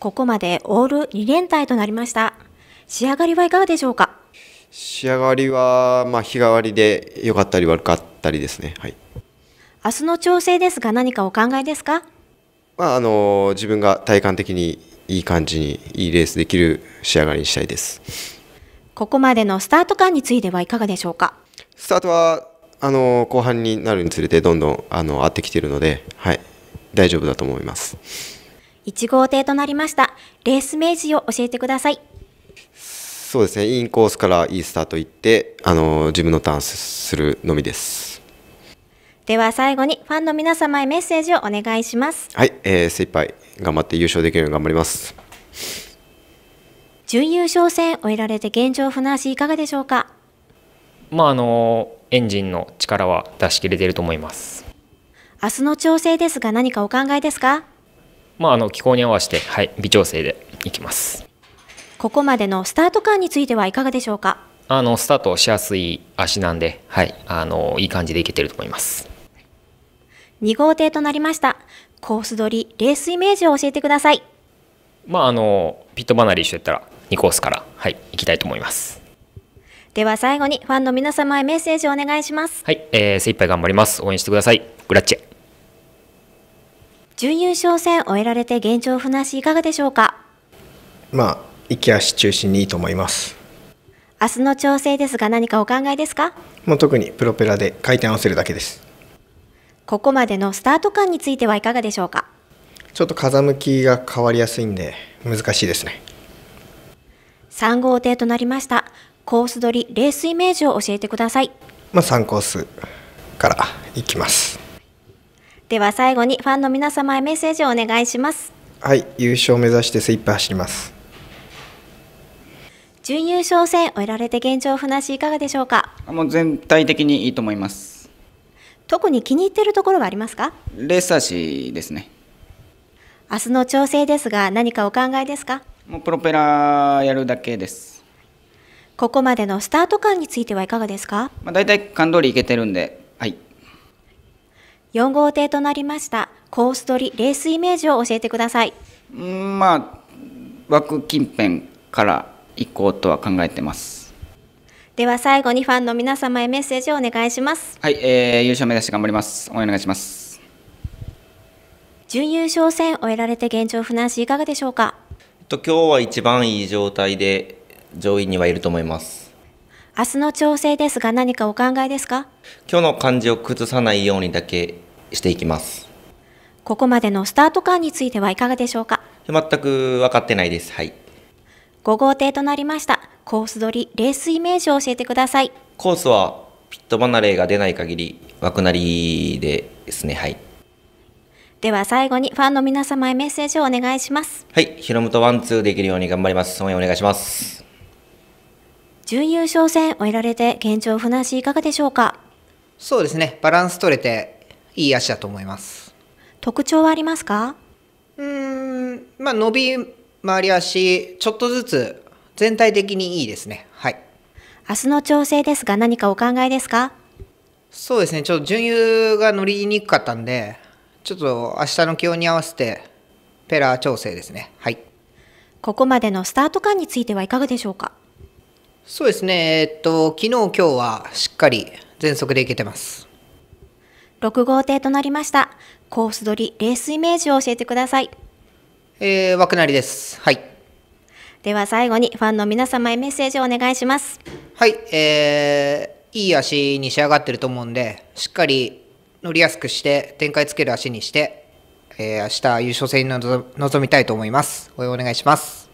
ここまでオール2連隊となりました。仕上がりはいかがでしょうか仕上がりは、まあ、日替わりで良かったり悪かったりですね。はい。明日の調整ですが何かお考えですかまあ、あの自分が体感的にいい感じにいいレースできる仕上がりにしたいですここまでのスタート感についてはいかがでしょうかスタートはあの後半になるにつれてどんどんあの合ってきているので、はい、大丈夫だと思います。1号艇となりましたレース名時を教えてくださいそうですねインコースからいいスタートいってあの自分のターンするのみですでは最後にファンの皆様へメッセージをお願いしますはい、えー、精一杯頑張って優勝できるように頑張ります準優勝戦終えられて現状船しいかがでしょうかまああのエンジンの力は出し切れていると思います明日の調整ですが何かお考えですかまあ、あの気候に合わせて、はい、微調整でいきますここまでのスタート感についてはいかがでしょうかあのスタートしやすい足なんで、はい、あのいい感じでいけてると思います2号艇となりましたコース取りレースイメージを教えてくださいまああのピット離れ一緒やったら2コースからはい行きたいと思いますでは最後にファンの皆様へメッセージをお願いしますはい、えー、精一杯頑張ります応援してくださいグラッチェ準優勝戦終えられて現状ふなしいかがでしょうかまあ行き足中心にいいと思います明日の調整ですが何かお考えですかもう特にプロペラで回転合わせるだけですここまでのスタート感についてはいかがでしょうかちょっと風向きが変わりやすいんで難しいですね3号艇となりましたコース取りレースイメージを教えてくださいまあ3コースから行きますでは最後にファンの皆様へメッセージをお願いしますはい優勝を目指して精一杯走ります準優勝戦終えられて現状ふなしいかがでしょうかもう全体的にいいと思います特に気に入っているところはありますかレース足ですね明日の調整ですが何かお考えですかもうプロペラやるだけですここまでのスタート感についてはいかがですかまあ大体感通りいけてるんではい4号艇となりましたコース取りレースイメージを教えてくださいうんまあ枠近辺から行こうとは考えてますでは最後にファンの皆様へメッセージをお願いしますはい、えー、優勝目指して頑張りますお願いします準優勝戦終えられて現状船足いかがでしょうか、えっと、今日は一番いい状態で上位にはいると思います明日の調整ですが何かお考えですか今日の漢字を崩さないようにだけしていきますここまでのスタート感についてはいかがでしょうか全く分かってないですはい5号艇となりましたコース取りレースイメージを教えてくださいコースはピット離れが出ない限り枠なりでですねはいでは最後にファンの皆様へメッセージをお願いしますはいヒロムとワンツーできるように頑張ります応援お願いします準優勝戦終えられて現状ふなしいかがでしょうかそうですねバランス取れていい足だと思います特徴はありますかうんまあ伸び回り足ちょっとずつ全体的にいいですねはい明日の調整ですが何かお考えですかそうですねちょっと準優が乗りにくかったんでちょっと明日の気温に合わせてペラー調整ですねはいここまでのスタート感についてはいかがでしょうかそうですね、えっと、昨日、今日はしっかり全速でいけてます。6号艇となりました。コース取り、レースイメージを教えてください。えー、枠なりです。はい。では最後にファンの皆様へメッセージをお願いします。はい、えー、いい足に仕上がってると思うんで、しっかり乗りやすくして、展開つける足にして、えー、明日優勝戦に臨みたいと思います。応援お願いします。